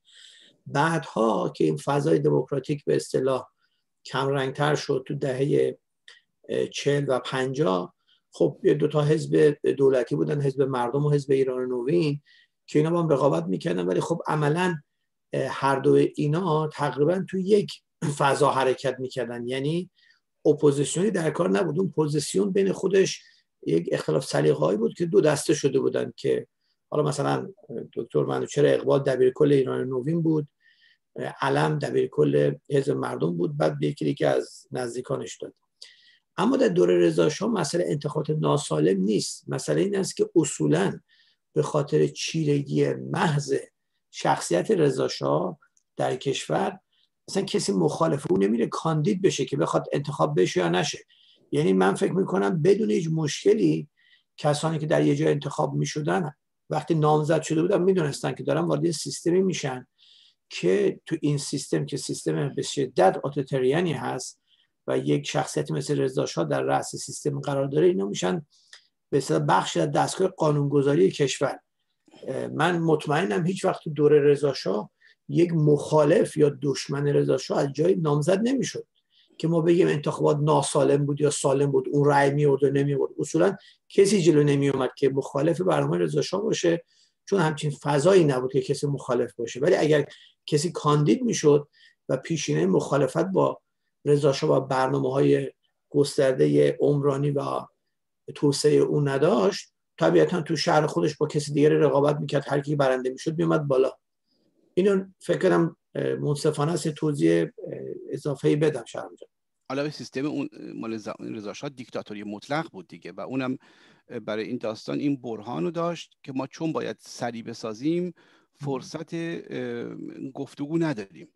Speaker 1: بعدها که این فضای دموکراتیک به اصطلاح کم رنگتر شد تو دهه 40 و پنجاه خب دو تا حزب دولتی بودن حزب مردم و حزب ایران نوین که اینا با هم رقابت میکردن ولی خب عملا هر دو اینا تقریبا تو یک فضا حرکت میکردن یعنی اپوزیسیونی در کار نبود اون پوزیسیون بین خودش یک اختلاف سلیقه‌ای بود که دو دسته شده بودن که حالا مثلا دکتر منوچهر اقبال کل ایران نوین بود علم کل حزب مردم بود بعد یکی از نزدیکانش داد اما در دوره رضا شاه مسئله انتخابات ناسالم نیست مسئله این است که اصولا به خاطر چیرگی محض شخصیت رضا شاه در کشور اصلا کسی مخالف او نمیره کاندید بشه که بخواد انتخاب بشه یا نشه یعنی من فکر میکنم بدون هیچ مشکلی کسانی که در یه جای انتخاب میشدن وقتی نامزد شده بودن میدونستن که دارن وارد سیستمی میشن که تو این سیستم که سیستم به شدت هست و یک شخصیتی مثل رضا در رأس سیستم قرار داره اینا میشن به بخش از دستگاه قانونگذاری کشور من مطمئنم هیچ وقت تو دوره رضا یک مخالف یا دشمن رضا از جای نامزد نمیشد که ما بگیم انتخابات ناسالم بود یا سالم بود اون رأی می آورد و نمی آورد اصولا کسی جلو نمی اومد که مخالف برنامه رضا باشه چون همچین فضایی نبود که کسی مخالف باشه ولی اگر کسی کاندید میشد و پیشینه مخالفت با رضا شاه برنامه های گسترده عمرانی و توسعه او نداشت طبیعتا تو شهر خودش با کسی دیگری رقابت میکرد هر کی برنده میشد میومد بالا اینو فکرم منصفانه است توضیح اضافه ای بدم جان
Speaker 2: حالا سیستم اون مال رضا دیکتاتوری مطلق بود دیگه و اونم برای این داستان این برهان رو داشت که ما چون باید سری بسازیم فرصت گفتگو نداریم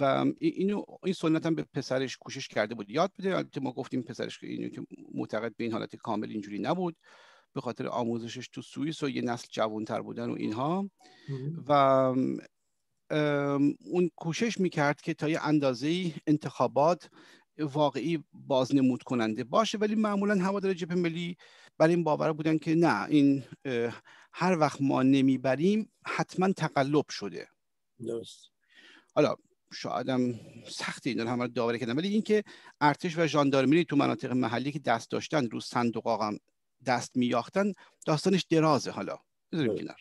Speaker 2: و اینو این سنت هم به پسرش کوشش کرده بود یاد بده البته ما گفتیم پسرش که اینو که معتقد به این حالت کامل اینجوری نبود به خاطر آموزشش تو سوئیس و یه نسل جوانتر بودن و اینها و اون کوشش میکرد که تا یه اندازه انتخابات واقعی بازنمود کننده باشه ولی معمولا هوادار جبهه ملی برای این باور بودن که نه این هر وقت ما نمیبریم حتما تقلب شده درست حالا شاید هم سختی اینا همه رو داوری کردن ولی اینکه ارتش و ژاندارمری تو مناطق محلی که دست داشتن رو صندوق هم دست میاختن داستانش درازه حالا بذاریم بله. کنار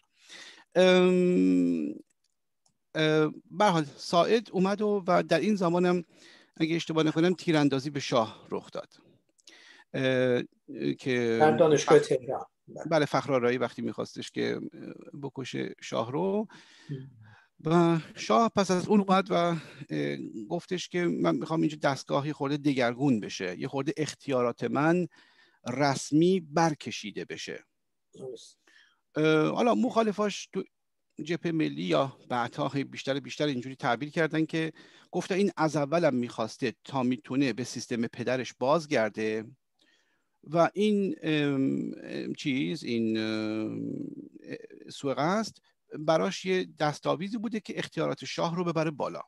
Speaker 2: برحال ساعد اومد و, و در این زمانم اگه اشتباه نکنم تیراندازی به شاه رخ داد که در دانشگاه تهران بله. بله فخرآرایی وقتی میخواستش که بکشه شاه رو و شاه پس از اون اومد و گفتش که من میخوام اینجا دستگاهی خورده دگرگون بشه یه خورده اختیارات من رسمی برکشیده بشه حالا مخالفاش تو جبهه ملی یا بعدها بیشتر بیشتر اینجوری تعبیر کردن که گفته این از اولم میخواسته تا میتونه به سیستم پدرش بازگرده و این چیز این سوغه براش یه دستاویزی بوده که اختیارات شاه رو ببره بالا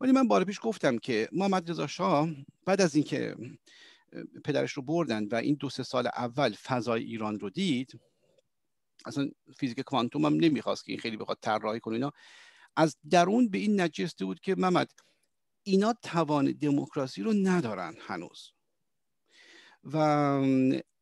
Speaker 2: ولی من بار پیش گفتم که محمد رضا شاه بعد از اینکه پدرش رو بردن و این دو سه سال اول فضای ایران رو دید اصلا فیزیک کوانتوم هم نمیخواست که این خیلی بخواد طراحی کنه اینا از درون به این نجسته بود که محمد اینا توان دموکراسی رو ندارن هنوز و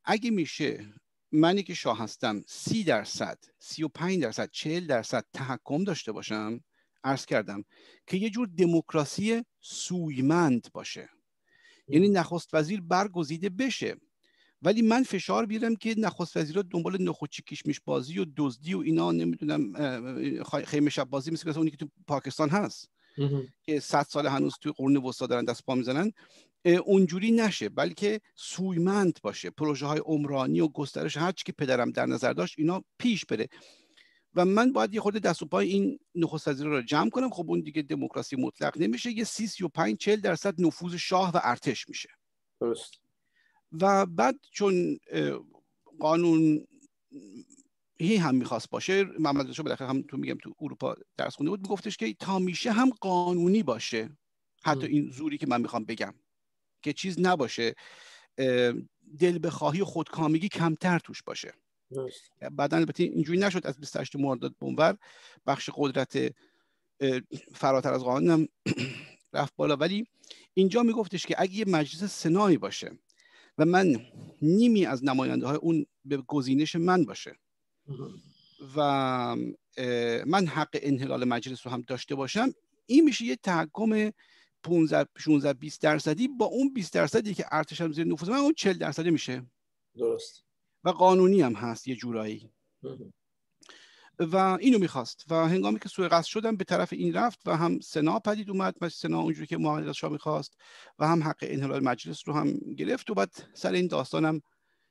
Speaker 2: اگه میشه منی که شاه هستم سی درصد سی و پنج درصد چهل درصد تحکم داشته باشم عرض کردم که یه جور دموکراسی سویمند باشه یعنی نخست وزیر برگزیده بشه ولی من فشار بیارم که نخست وزیرا دنبال نخوچی کشمش بازی و دزدی و اینا نمیدونم خیمه شب بازی مثل اونی که تو پاکستان هست که صد سال هنوز توی قرون وسطا دارن دست پا میزنن اونجوری نشه بلکه سویمند باشه پروژه های عمرانی و گسترش هرچی که پدرم در نظر داشت اینا پیش بره و من باید یه خورده دست و پای این نخست وزیرا رو جمع کنم خب اون دیگه دموکراسی مطلق نمیشه یه و پنج چل درصد نفوذ شاه و ارتش میشه درست و بعد چون قانون هی هم میخواست باشه محمد رضا بالاخره هم تو میگم تو اروپا درس خونده بود میگفتش که تا میشه هم قانونی باشه حتی این زوری که من میخوام بگم که چیز نباشه دل به خواهی و خودکامگی کمتر توش باشه بعدا البته اینجوری نشد از 28 مرداد بنور بخش قدرت فراتر از قانونم <clears throat> رفت بالا ولی اینجا میگفتش که اگه یه مجلس سنایی باشه و من نیمی از نماینده های اون به گزینش من باشه و من حق انحلال مجلس رو هم داشته باشم این میشه یه تحکم 15 16 20 درصدی با اون 20 درصدی که ارتش هم زیر نفوذ من اون 40 درصدی میشه درست و قانونی هم هست یه جورایی و اینو میخواست و هنگامی که سوی قصد شدن به طرف این رفت و هم سنا پدید اومد و سنا اونجوری که محمد شاه میخواست و هم حق انحلال مجلس رو هم گرفت و بعد سر این داستانم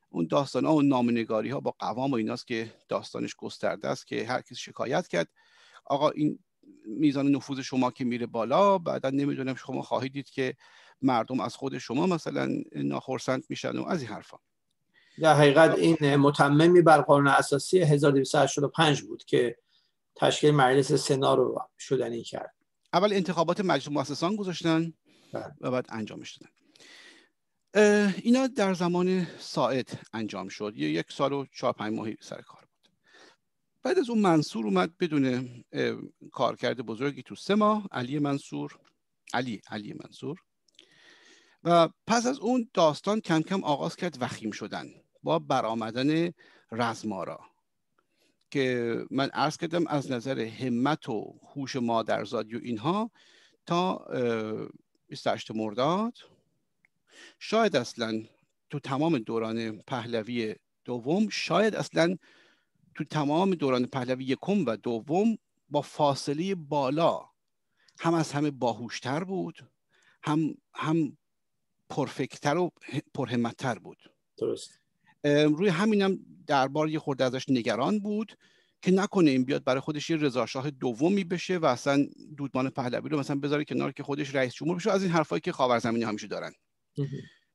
Speaker 2: اون داستان ها و نامنگاری ها با قوام و ایناست که داستانش گسترده است که هر شکایت کرد آقا این میزان نفوذ شما که میره بالا بعدا نمیدونم شما خواهید دید که مردم از خود شما مثلا ناخرسند میشن و از این حرفا
Speaker 1: در حقیقت این متممی بر قانون
Speaker 2: اساسی 1285 بود که تشکیل مجلس سنا رو شدنی کرد اول انتخابات مجلس مؤسسان گذاشتن بله. و بعد انجامش دادن اینا در زمان ساعت انجام شد یک سال و چهار پنج ماهی سر کار بعد از اون منصور اومد بدون کارکرد بزرگی تو سه ماه علی منصور علی علی منصور و پس از اون داستان کم کم آغاز کرد وخیم شدن با برآمدن رزمارا که من عرض کردم از نظر همت و هوش مادرزادی و اینها تا 28 مرداد شاید اصلا تو تمام دوران پهلوی دوم شاید اصلا تو تمام دوران پهلوی یکم و دوم با فاصله بالا هم از همه باهوشتر بود هم هم پرفکتر و پرهمتتر بود درست روی همینم دربار یه خورده ازش نگران بود که نکنه این بیاد برای خودش یه رضاشاه دومی بشه و اصلا دودمان پهلوی رو مثلا بذاره کنار که خودش رئیس جمهور بشه از این حرفایی که خاورزمینی همیشه دارن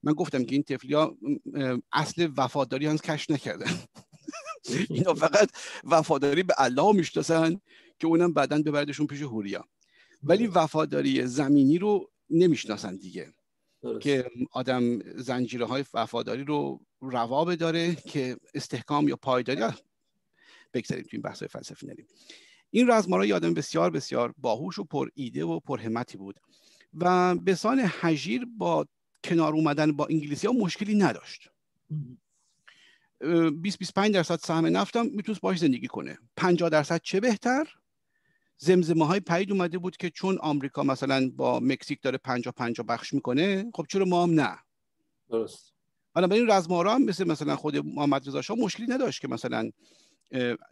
Speaker 2: من گفتم که این تفلی اصل وفاداری هنوز کش نکردن <laughs> اینا فقط وفاداری به الله میشناسن که اونم بعدا ببردشون پیش هوریا ولی بله. وفاداری زمینی رو نمیشناسن دیگه که آدم زنجیره های وفاداری رو روا داره که استحکام یا پایداری بگذاریم تو این بحث های فلسفی نریم این رزمارا یه آدم بسیار بسیار باهوش و پر ایده و پر همتی بود و به سان حجیر با کنار اومدن با انگلیسی ها مشکلی نداشت 20 25 درصد سهم نفتم میتونست باش زندگی کنه 50 درصد چه بهتر زمزمه های پید اومده بود که چون آمریکا مثلا با مکزیک داره 50 50 بخش میکنه خب چرا ما هم نه درست حالا به این رزمارا هم مثل مثلا خود محمد رضا شاه مشکلی نداشت که مثلا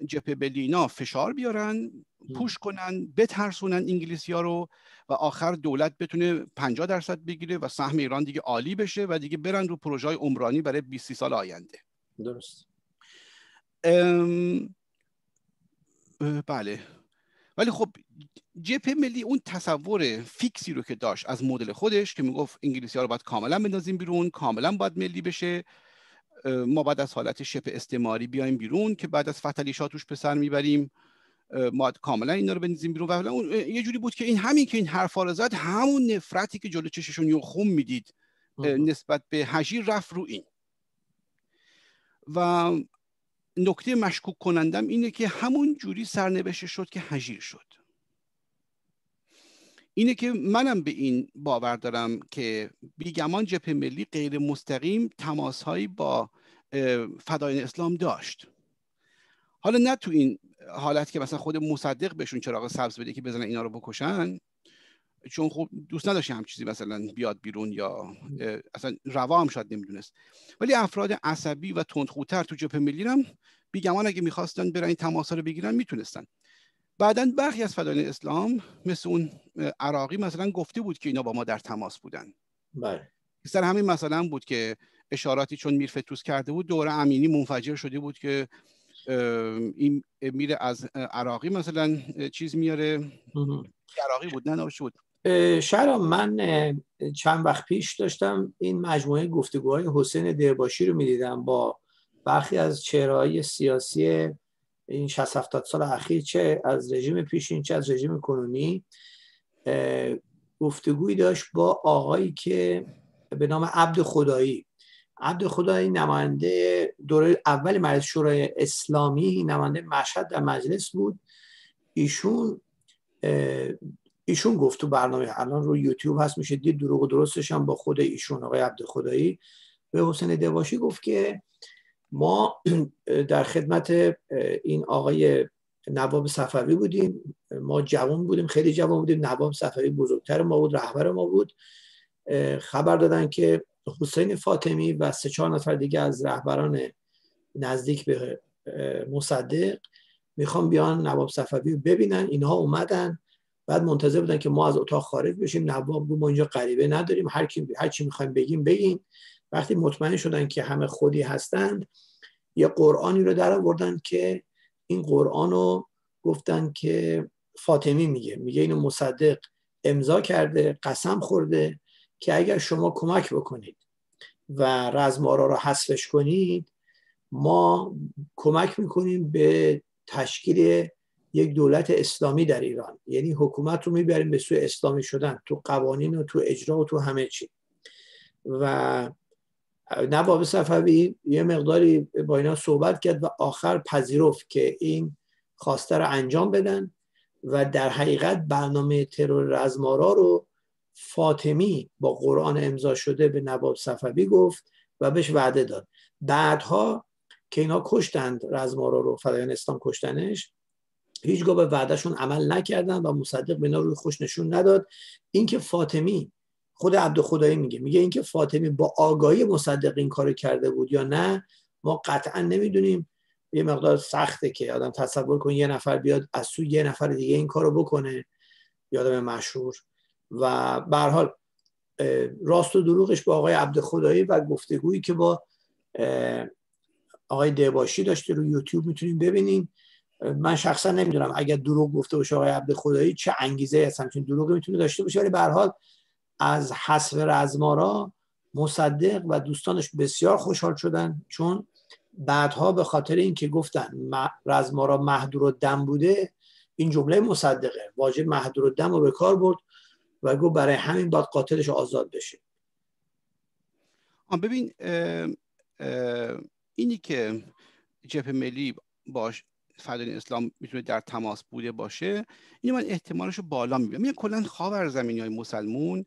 Speaker 2: جبهه بلینا فشار بیارن پوش کنن بترسونن انگلیسی ها رو و آخر دولت بتونه 50 درصد بگیره و سهم ایران دیگه عالی بشه و دیگه برن رو پروژه های عمرانی برای 20 سال آینده درست ام... بله ولی خب جپ ملی اون تصور فیکسی رو که داشت از مدل خودش که میگفت انگلیسی ها رو باید کاملا بندازیم بیرون کاملا باید ملی بشه ما بعد از حالت شپ استعماری بیایم بیرون که بعد از فتح ها توش به سر میبریم ما کاملا اینا رو بندازیم بیرون و اون یه جوری بود که این همین که این حرفا رو زد همون نفرتی که جلو چششون یه خون میدید نسبت به هجیر رفت رو این و نکته مشکوک کنندم اینه که همون جوری سرنوشه شد که هجیر شد اینه که منم به این باور دارم که بیگمان جبهه ملی غیر مستقیم تماسهایی با فدایان اسلام داشت حالا نه تو این حالت که مثلا خود مصدق بهشون چراغ سبز بده که بزنن اینا رو بکشن چون خب دوست نداشت هم چیزی مثلا بیاد بیرون یا اصلا روا هم شاید نمیدونست ولی افراد عصبی و تندخوتر تو جبهه ملی هم بیگمان اگه میخواستن برن این تماس رو بگیرن میتونستن بعدا برخی از فدایان اسلام مثل اون عراقی مثلا گفته بود که اینا با ما در تماس بودن بله سر همین مثلا بود که اشاراتی چون میر فتوس کرده بود دوره امینی منفجر شده بود که این میره از عراقی مثلا چیز میاره عراقی بود نه شد.
Speaker 1: شهرام من چند وقت پیش داشتم این مجموعه گفتگوهای حسین درباشی رو میدیدم با برخی از چهرهای سیاسی این 60 70 سال اخیر چه از رژیم پیشین چه از رژیم کنونی گفتگوی داشت با آقایی که به نام عبد خدایی عبد خدایی نماینده دوره اول مجلس شورای اسلامی نماینده مشهد در مجلس بود ایشون ایشون گفت تو برنامه الان رو یوتیوب هست میشه دید دروغ و درستش هم با خود ایشون آقای عبد خدایی به حسین دواشی گفت که ما <clears throat> در خدمت این آقای نواب صفوی بودیم ما جوان بودیم خیلی جوان بودیم نواب صفوی بزرگتر ما بود رهبر ما بود خبر دادن که حسین فاطمی و سه چهار نفر دیگه از رهبران نزدیک به مصدق میخوام بیان نواب صفوی ببینن اینها اومدن بعد منتظر بودن که ما از اتاق خارج بشیم نواب گفت ما اینجا غریبه نداریم هر کی هر چی میخوایم بگیم بگیم وقتی مطمئن شدن که همه خودی هستند یه قرآنی رو در آوردن که این قرآن رو گفتن که فاطمی میگه میگه اینو مصدق امضا کرده قسم خورده که اگر شما کمک بکنید و رزمارا رو حذفش کنید ما کمک میکنیم به تشکیل یک دولت اسلامی در ایران یعنی حکومت رو میبریم به سوی اسلامی شدن تو قوانین و تو اجرا و تو همه چی و نواب صفوی یه مقداری با اینا صحبت کرد و آخر پذیرفت که این خواسته رو انجام بدن و در حقیقت برنامه ترور رزمارا رو فاطمی با قرآن امضا شده به نواب صفوی گفت و بهش وعده داد بعدها که اینا کشتند رزمارا رو فدایان اسلام کشتنش هیچگاه به وعدهشون عمل نکردن و مصدق به روی خوش نشون نداد اینکه فاطمی خود عبد خدایی میگه میگه اینکه فاطمی با آگاهی مصدق این کارو کرده بود یا نه ما قطعا نمیدونیم یه مقدار سخته که آدم تصور کنه یه نفر بیاد از سوی یه نفر دیگه این کارو بکنه یادم مشهور و به حال راست و دروغش با آقای عبد خدایی و گفتگویی که با آقای دباشی داشته رو یوتیوب میتونیم ببینیم من شخصا نمیدونم اگر دروغ گفته باشه آقای عبد خدایی چه انگیزه هست چون دروغی میتونه داشته باشه ولی به حال از حسب رزمارا مصدق و دوستانش بسیار خوشحال شدن چون بعدها به خاطر اینکه گفتن رزمارا محدور و دم بوده این جمله مصدقه واجب محدور و دم رو به کار برد و گفت برای همین باید قاتلش آزاد بشه
Speaker 2: ببین اینی که جبه ملی باش فدایان اسلام میتونه در تماس بوده باشه اینو من احتمالش رو بالا میبینم یعنی کلا زمینی های مسلمون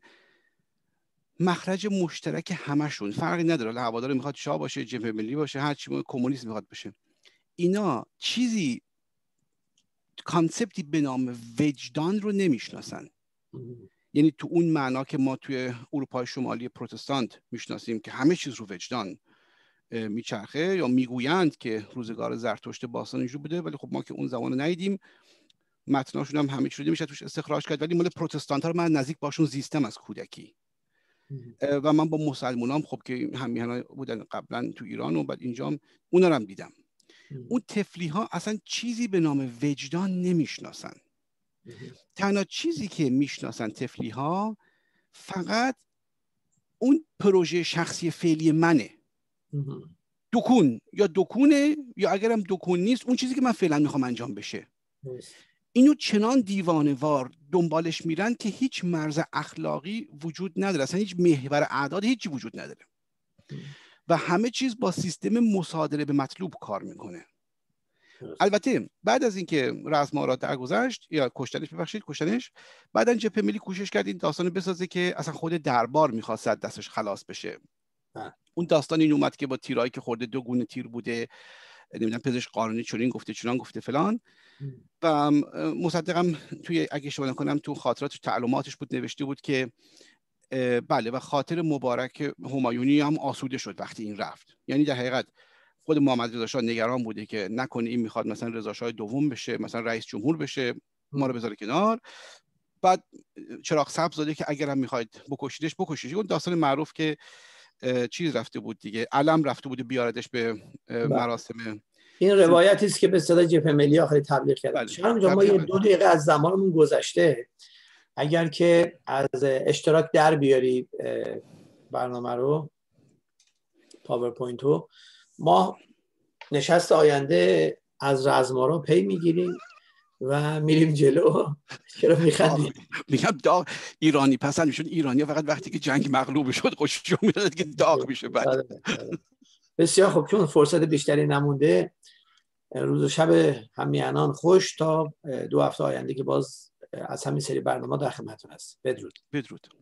Speaker 2: مخرج مشترک همشون فرقی نداره هوادار میخواد شاه باشه جبهه ملی باشه هر چی کمونیست میخواد باشه اینا چیزی کانسپتی به نام وجدان رو نمیشناسن یعنی تو اون معنا که ما توی اروپای شمالی پروتستانت میشناسیم که همه چیز رو وجدان میچرخه یا میگویند که روزگار زرتشت باستان اینجور بوده ولی خب ما که اون زمان ندیدیم متناشون هم همه شده میشه توش استخراج کرد ولی مال پروتستانت ها من نزدیک باشون زیستم از کودکی و من با مسلمانام خب که همیهنا بودن قبلا تو ایران و بعد اینجا اونا رو هم دیدم اون تفلی ها اصلا چیزی به نام وجدان نمیشناسن تنها چیزی که میشناسن تفلی ها فقط اون پروژه شخصی فعلی منه دکون یا دکونه یا اگرم دکون نیست اون چیزی که من فعلا میخوام انجام بشه اینو چنان دیوانوار دنبالش میرن که هیچ مرز اخلاقی وجود نداره اصلا هیچ محور اعداد هیچی وجود نداره و همه چیز با سیستم مصادره به مطلوب کار میکنه البته بعد از اینکه رزم را درگذشت یا کشتنش ببخشید کشتنش بعدا جبهه ملی کوشش کرد این داستان بسازه که اصلا خود دربار میخواست دستش خلاص بشه اون داستان این اومد که با تیرایی که خورده دو گونه تیر بوده نمیدونم پزشک قانونی چنین گفته چنان گفته فلان و مصدقم توی اگه شما نکنم تو خاطرات تعلماتش بود نوشته بود که بله و خاطر مبارک همایونی هم آسوده شد وقتی این رفت یعنی در حقیقت خود محمد رضا شاه نگران بوده که نکنه این میخواد مثلا رضا دوم بشه مثلا رئیس جمهور بشه ما رو بذاره کنار بعد چراغ سبز داده که اگرم میخواید بکشیدش بکشیدش اون داستان معروف که چیز رفته بود دیگه علم رفته بود بیاردش به بله. مراسم این روایتی است
Speaker 1: که به صدا جبهه ملی آخری تبلیغ کرد چرا بله. ما یه دو دقیقه از زمانمون گذشته اگر که از اشتراک در بیاری برنامه رو پاورپوینت رو ما نشست آینده از
Speaker 2: رزمارا پی میگیریم و میریم جلو چرا میخندی میگم داغ ایرانی پسند میشون ایرانی فقط وقتی که جنگ مغلوب شد خوششون میاد که داغ آره، میشه بعد آره، آره.
Speaker 1: بسیار خوب چون فرصت بیشتری نمونده روز و شب همیانان خوش تا دو هفته آینده که باز از همین سری برنامه در خدمتتون هست
Speaker 2: بدرود بدرود